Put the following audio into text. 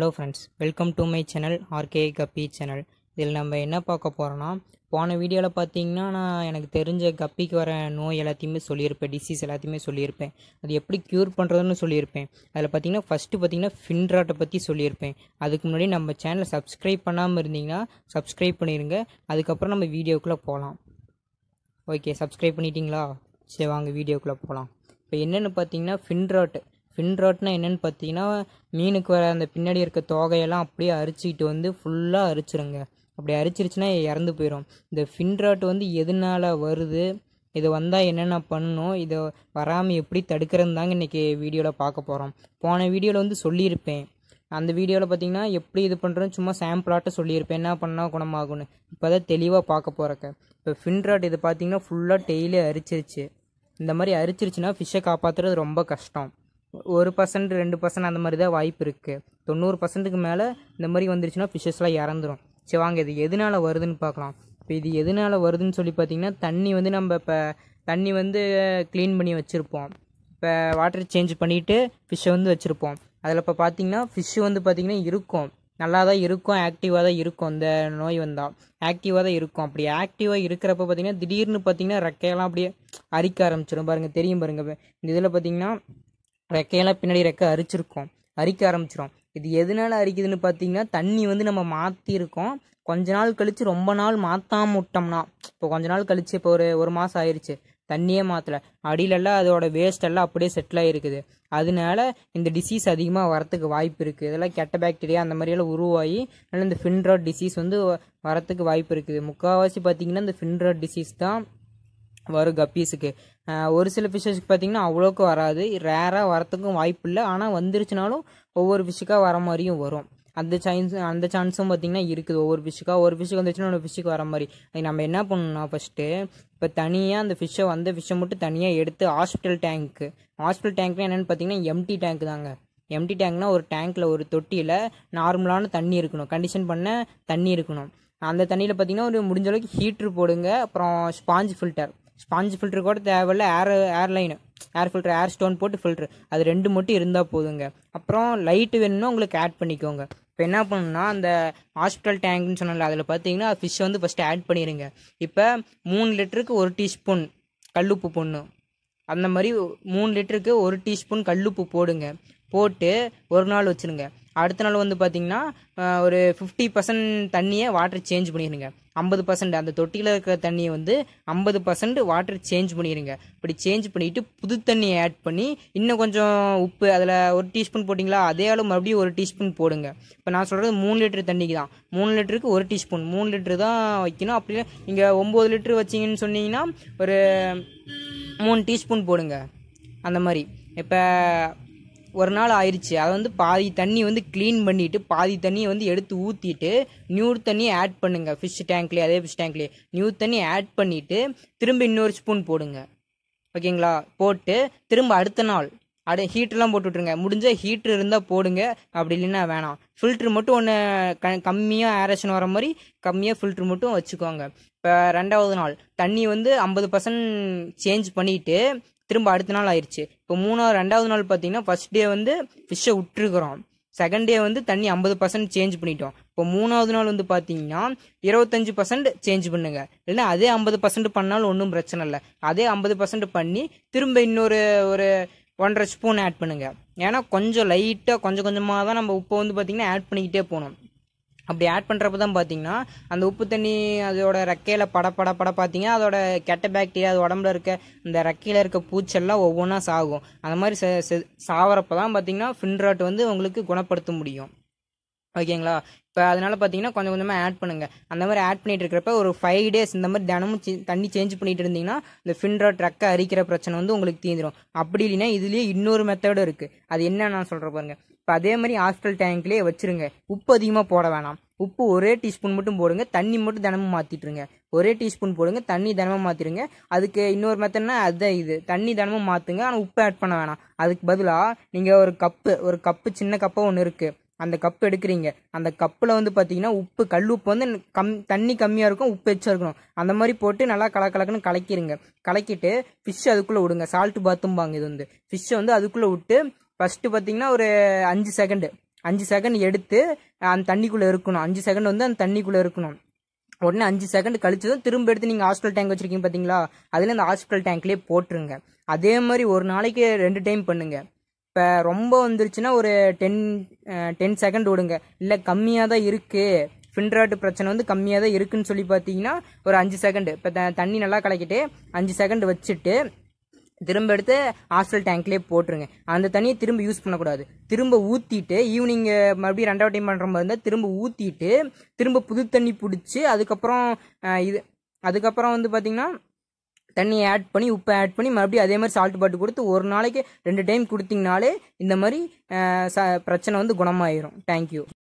hello friends welcome to my channel RK கப்பி channel இதில் நம்ம என்ன பார்க்க போகிறோன்னா போன வீடியோவில் பார்த்தீங்கன்னா நான் எனக்கு தெரிஞ்ச கப்பிக்கு வர நோய் எல்லாத்தையுமே சொல்லியிருப்பேன் டிசீஸ் எல்லாத்தையுமே சொல்லியிருப்பேன் அது எப்படி க்யூர் பண்ணுறதுன்னு சொல்லியிருப்பேன் அதில் பார்த்தீங்கன்னா ஃபஸ்ட்டு பார்த்தீங்கன்னா ஃபின்ராட்டை பற்றி சொல்லியிருப்பேன் அதுக்கு முன்னாடி நம்ம சேனலை சப்ஸ்கிரைப் பண்ணாமல் இருந்தீங்கன்னா சப்ஸ்கிரைப் பண்ணிடுங்க அதுக்கப்புறம் நம்ம வீடியோக்குள்ளே போகலாம் ஓகே சப்ஸ்கிரைப் பண்ணிட்டீங்களா சரி வாங்க வீடியோக்குள்ளே போகலாம் இப்போ என்னென்னு பார்த்தீங்கன்னா ஃபின்ராட் ஃபின் ராட்னா என்னென்னு பார்த்தீங்கன்னா மீனுக்கு வர அந்த பின்னாடி இருக்க தோகையெல்லாம் அப்படியே அரிச்சிக்கிட்டு வந்து ஃபுல்லாக அரிச்சிருங்க அப்படி அரிச்சிருச்சுன்னா இறந்து போயிடும் இந்த ஃபின் ராட் வந்து எதனால் வருது இது வந்தால் என்னென்ன பண்ணணும் இதை வராமல் எப்படி தடுக்கிறது தாங்க இன்றைக்கி வீடியோவில் பார்க்க போகிறோம் போன வீடியோவில் வந்து சொல்லியிருப்பேன் அந்த வீடியோவில் பார்த்தீங்கன்னா எப்படி இது பண்ணுறோன்னு சும்மா சாம்பிளாட்ட சொல்லியிருப்பேன் என்ன பண்ணால் குணமாகும்னு இப்போ தான் தெளிவாக பார்க்க போகிறக்க இப்போ ஃபின்ராட் இது பார்த்தீங்கன்னா ஃபுல்லாக டெய்லி அரிச்சிருச்சு இந்த மாதிரி அரிச்சிருச்சுன்னா ஃபிஷ்ஷை காப்பாற்றுறது ரொம்ப கஷ்டம் ஒரு பர்சன்ட் ரெண்டு பர்சன்ட் அந்த மாதிரி தான் வாய்ப்பு இருக்குது தொண்ணூறு பர்சன்ட்டுக்கு மேலே இந்த மாதிரி வந்துருச்சுன்னா ஃபிஷ்ஷஸ்லாம் இறந்துடும் சரி வாங்க இது எதனால் வருதுன்னு பார்க்கலாம் இப்போ இது எதனால் வருதுன்னு சொல்லி பார்த்திங்கன்னா தண்ணி வந்து நம்ம இப்போ தண்ணி வந்து க்ளீன் பண்ணி வச்சுருப்போம் இப்போ வாட்டர் சேஞ்ச் பண்ணிவிட்டு ஃபிஷ்ஷை வந்து வச்சுருப்போம் அதில் இப்போ பார்த்திங்கன்னா ஃபிஷ்ஷு வந்து பார்த்திங்கன்னா இருக்கும் நல்லா தான் இருக்கும் ஆக்டிவாக தான் இருக்கும் இந்த நோய் வந்தால் ஆக்டிவாக தான் இருக்கும் அப்படி ஆக்டிவாக இருக்கிறப்ப பார்த்திங்கன்னா திடீர்னு பார்த்திங்கன்னா ரெக்கையெல்லாம் அப்படியே அரிக்க ஆரம்பிச்சிடும் பாருங்கள் தெரியும் பாருங்கள் இந்த இதில் பார்த்திங்கன்னா ரெக்கையெல்லாம் பின்னாடி ரெக்கை அரிச்சிருக்கோம் அரிக்க ஆரம்பிச்சிடும் இது எதனால அரிக்குதுன்னு பார்த்தீங்கன்னா தண்ணி வந்து நம்ம மாற்றிருக்கோம் கொஞ்ச நாள் கழித்து ரொம்ப நாள் மாற்றாம விட்டோம்னா இப்போ கொஞ்ச நாள் கழித்து இப்போ ஒரு ஒரு மாதம் ஆயிடுச்சு தண்ணியே மாற்றலை அடியிலெல்லாம் அதோட வேஸ்ட் எல்லாம் அப்படியே செட்டில் ஆகிருக்குது அதனால இந்த டிசீஸ் அதிகமாக வரத்துக்கு வாய்ப்பு இருக்குது இதெல்லாம் கெட்ட பாக்டீரியா அந்த மாதிரியெல்லாம் உருவாகி அதனால் இந்த ஃபின்ராட் டிசீஸ் வந்து வரத்துக்கு வாய்ப்பு இருக்குது முக்கால்வாசி பார்த்தீங்கன்னா இந்த ஃபின்ராட் டிசீஸ் தான் வரும் கப்பீஸுக்கு ஒரு சில ஃபிஷ்ஷஸ்க்கு பார்த்தீங்கன்னா அவ்வளோக்கு வராது ரேராக வரத்துக்கும் வாய்ப்பு இல்லை ஆனால் வந்துருச்சுனாலும் ஒவ்வொரு ஃபிஷ்ஷுக்காக வர மாதிரியும் வரும் அந்த சான்ஸ் அந்த சான்ஸும் பார்த்தீங்கன்னா இருக்குது ஒவ்வொரு ஃபிஷ்ஷுக்காக ஒரு ஃபிஷ்ஷுக்கு வந்துச்சுன்னா ஒரு ஃபிஷ்ஷுக்கு வர மாதிரி அது நம்ம என்ன பண்ணணும்னா ஃபஸ்ட்டு இப்போ தனியாக அந்த ஃபிஷ்ஷை வந்த ஃபிஷ்ஷை மட்டும் தனியாக எடுத்து ஹாஸ்பிட்டல் டேங்க்கு ஹாஸ்பிட்டல் டேங்க்னா என்னென்னு பார்த்தீங்கன்னா எம்டி டேங்க் தாங்க எம்டி டேங்க்னால் ஒரு டேங்க்கில் ஒரு தொட்டியில் நார்மலான தண்ணி இருக்கணும் கண்டிஷன் பண்ண தண்ணி இருக்கணும் அந்த தண்ணியில் பார்த்தீங்கன்னா ஒரு முடிஞ்ச அளவுக்கு ஹீட்ரு போடுங்க அப்புறம் ஸ்பாஞ்ச் ஃபில்டர் ஸ்பாஞ்சு ஃபில்ட்ரு கூட தேவையில்ல air airline air filter air stone போட்டு ஃபில்ட்ரு அது ரெண்டு மட்டும் இருந்தால் போதுங்க அப்புறம் லைட்டு வேணும்னா உங்களுக்கு ஆட் பண்ணிக்கோங்க இப்போ என்ன பண்ணணும்னா அந்த ஹாஸ்பிட்டல் டேங்க்னு சொன்னால அதில் பார்த்தீங்கன்னா ஃபிஷ்ஷை வந்து ஃபஸ்ட்டு ஆட் பண்ணிடுங்க இப்போ மூணு லிட்டருக்கு ஒரு டீஸ்பூன் கல்லுப்பு பொண்ணு அந்த மாதிரி மூணு லிட்டருக்கு ஒரு டீஸ்பூன் கல்லுப்பு போடுங்க போட்டு ஒரு நாள் வச்சுருங்க அடுத்த நாள் வந்து பார்த்தீங்கன்னா ஒரு ஃபிஃப்டி பர்சன்ட் தண்ணியை வாட்டர் சேஞ்ச் பண்ணிடுங்க ஐம்பது பர்சன்ட் அந்த தொட்டியில் இருக்கிற தண்ணியை வந்து ஐம்பது பர்சன்ட் வாட்டர் சேஞ்ச் பண்ணிடுங்க இப்படி சேஞ்ச் பண்ணிவிட்டு புது தண்ணியை ஆட் பண்ணி இன்னும் கொஞ்சம் உப்பு அதில் ஒரு டீஸ்பூன் போட்டிங்களா அதே அளவு மறுபடியும் ஒரு டீஸ்பூன் போடுங்க இப்போ நான் சொல்கிறது மூணு லிட்டர் தண்ணிக்கு தான் மூணு லிட்டருக்கு ஒரு டீஸ்பூன் மூணு லிட்டரு தான் வைக்கணும் அப்படியே நீங்கள் ஒம்பது லிட்டரு வச்சிங்கன்னு சொன்னீங்கன்னா ஒரு மூணு டீஸ்பூன் போடுங்க அந்த மாதிரி இப்போ ஒரு நாள் ஆயிடுச்சு அதை வந்து பாதி தண்ணி வந்து க்ளீன் பண்ணிவிட்டு பாதி தண்ணியை வந்து எடுத்து ஊற்றிட்டு நியூ தண்ணியை ஆட் பண்ணுங்கள் ஃபிஷ் டேங்க்லேயே அதே ஃபிஷ் டேங்க்லேயே நியூ தண்ணி ஆட் பண்ணிவிட்டு திரும்ப இன்னொரு ஸ்பூன் போடுங்க ஓகேங்களா போட்டு திரும்ப அடுத்த நாள் அட ஹீட்டர்லாம் போட்டு விட்ருங்க முடிஞ்சால் ஹீட்ரு இருந்தால் போடுங்க அப்படி இல்லைன்னா வேணாம் ஃபில்ட்ரு மட்டும் ஒன்று க கம்மியாக ஆரேஷன் வர மாதிரி கம்மியாக ஃபில்ட்ரு மட்டும் வச்சுக்கோங்க இப்போ ரெண்டாவது நாள் தண்ணி வந்து ஐம்பது பர்சன்ட் சேஞ்ச் பண்ணிவிட்டு திரும்ப அடுத்த நாள் ஆயிடுச்சு இப்போ மூணாவது ரெண்டாவது நாள் பார்த்தீங்கன்னா ஃபர்ஸ்ட் டே வந்து ஃபிஷ்ஷை விட்டுருக்குறோம் செகண்ட் டே வந்து தண்ணி ஐம்பது பர்சன்ட் சேஞ்ச் பண்ணிட்டோம் இப்போ மூணாவது நாள் வந்து பார்த்தீங்கன்னா இருபத்தஞ்சு பர்சன்ட் சேஞ்ச் பண்ணுங்க இல்லைன்னா அதே ஐம்பது பர்சன்ட் பண்ணாலும் ஒன்றும் பிரச்சனை இல்லை அதே ஐம்பது பர்சன்ட் பண்ணி திரும்ப இன்னொரு ஒரு ஒன்றரை ஸ்பூன் ஆட் பண்ணுங்கள் ஏன்னா கொஞ்சம் லைட்டாக கொஞ்சம் கொஞ்சமாக தான் நம்ம உப்பை வந்து பார்த்தீங்கன்னா ஆட் பண்ணிக்கிட்டே போகணும் அப்படி ஆட் பண்ணுறப்ப தான் பார்த்தீங்கன்னா அந்த உப்பு தண்ணி அதோட ரெக்கையில் பட பட பட பார்த்தீங்கன்னா அதோட கெட்ட பேக்டீரியா அது உடம்புல இருக்க இந்த ரெக்கையில் இருக்க பூச்செல்லாம் ஒவ்வொன்றா சாகும் அந்த மாதிரி சாகிறப்ப தான் பார்த்தீங்கன்னா ஃபின்ராட் வந்து உங்களுக்கு குணப்படுத்த முடியும் ஓகேங்களா இப்போ அதனால் பார்த்தீங்கன்னா கொஞ்சம் கொஞ்சமாக ஆட் பண்ணுங்கள் அந்த மாதிரி ஆட் பண்ணிகிட்டு இருக்கிறப்ப ஒரு ஃபைவ் டேஸ் இந்த மாதிரி தினமும் தண்ணி சேஞ்ச் பண்ணிகிட்டு இருந்தீங்கன்னா இந்த ஃபின்ராட் ரெக்கை அரிக்கிற பிரச்சனை வந்து உங்களுக்கு தீந்துடும் அப்படி இல்லைன்னா இதுலேயே இன்னொரு மெத்தடும் இருக்குது அது என்ன நான் சொல்கிற பாருங்கள் இப்போ அதே மாதிரி ஹாஸ்டல் டேங்க்லேயே வச்சுருங்க உப்பு அதிகமாக போட வேணாம் உப்பு ஒரே டீஸ்பூன் மட்டும் போடுங்க தண்ணி மட்டும் தினமும் மாற்றிட்டுருங்க ஒரே டீஸ்பூன் போடுங்க தண்ணி தினமும் மாற்றிடுங்க அதுக்கு இன்னொரு மெத்தட்னா அதுதான் இது தண்ணி தினமும் மாற்றுங்க ஆனால் உப்பு ஆட் பண்ண வேணாம் அதுக்கு பதிலாக நீங்கள் ஒரு கப்பு ஒரு கப்பு சின்ன கப்பாக ஒன்று இருக்குது அந்த கப்பு எடுக்கிறீங்க அந்த கப்பில் வந்து பார்த்தீங்கன்னா உப்பு கல் உப்பு வந்து கம் தண்ணி கம்மியாக இருக்கும் உப்பு எச்சா இருக்கணும் அந்த மாதிரி போட்டு நல்லா கலக்கலக்குன்னு கலக்கிடுங்க கலக்கிட்டு ஃபிஷ் அதுக்குள்ளே விடுங்க சால்ட்டு பாத்தும்பாங்க இது வந்து ஃபிஷ்ஷை வந்து அதுக்குள்ளே விட்டு ஃபஸ்ட்டு பார்த்தீங்கன்னா ஒரு அஞ்சு செகண்டு அஞ்சு செகண்ட் எடுத்து அந்த தண்ணிக்குள்ளே இருக்கணும் அஞ்சு செகண்ட் வந்து அந்த தண்ணிக்குள்ளே இருக்கணும் உடனே அஞ்சு செகண்ட் கழிச்சதும் திரும்ப எடுத்து நீங்கள் ஹாஸ்பிட்டல் டேங்க் வச்சுருக்கீங்க பார்த்தீங்களா அதில் அந்த ஹாஸ்பிட்டல் டேங்க்லேயே போட்டுருங்க அதே மாதிரி ஒரு நாளைக்கு ரெண்டு டைம் பண்ணுங்கள் இப்போ ரொம்ப வந்துருச்சுன்னா ஒரு டென் டென் செகண்ட் விடுங்க இல்லை கம்மியாக தான் இருக்குது ஃபின்ராட்டு பிரச்சனை வந்து கம்மியாக தான் இருக்குதுன்னு சொல்லி பார்த்தீங்கன்னா ஒரு அஞ்சு செகண்டு இப்போ த தண்ணி நல்லா கலக்கிட்டு அஞ்சு செகண்ட் வச்சுட்டு திரும்ப எடுத்து ஹாஸ்டல் டேங்க்லேயே போட்டுருங்க அந்த தண்ணியை திரும்ப யூஸ் பண்ணக்கூடாது திரும்ப ஊற்றிட்டு ஈவினிங் மறுபடியும் ரெண்டாவது டைம் பண்ணுற மாதிரி இருந்தால் திரும்ப ஊற்றிட்டு திரும்ப புது தண்ணி பிடிச்சி அதுக்கப்புறம் இது அதுக்கப்புறம் வந்து பார்த்திங்கன்னா தண்ணியை ஆட் பண்ணி உப்பை ஆட் பண்ணி மறுபடியும் அதே மாதிரி சால்ட் பாட்டு கொடுத்து ஒரு நாளைக்கு ரெண்டு டைம் கொடுத்தீங்கனாலே இந்த மாதிரி ச பிரச்சனை வந்து குணமாயிரும் தேங்க்யூ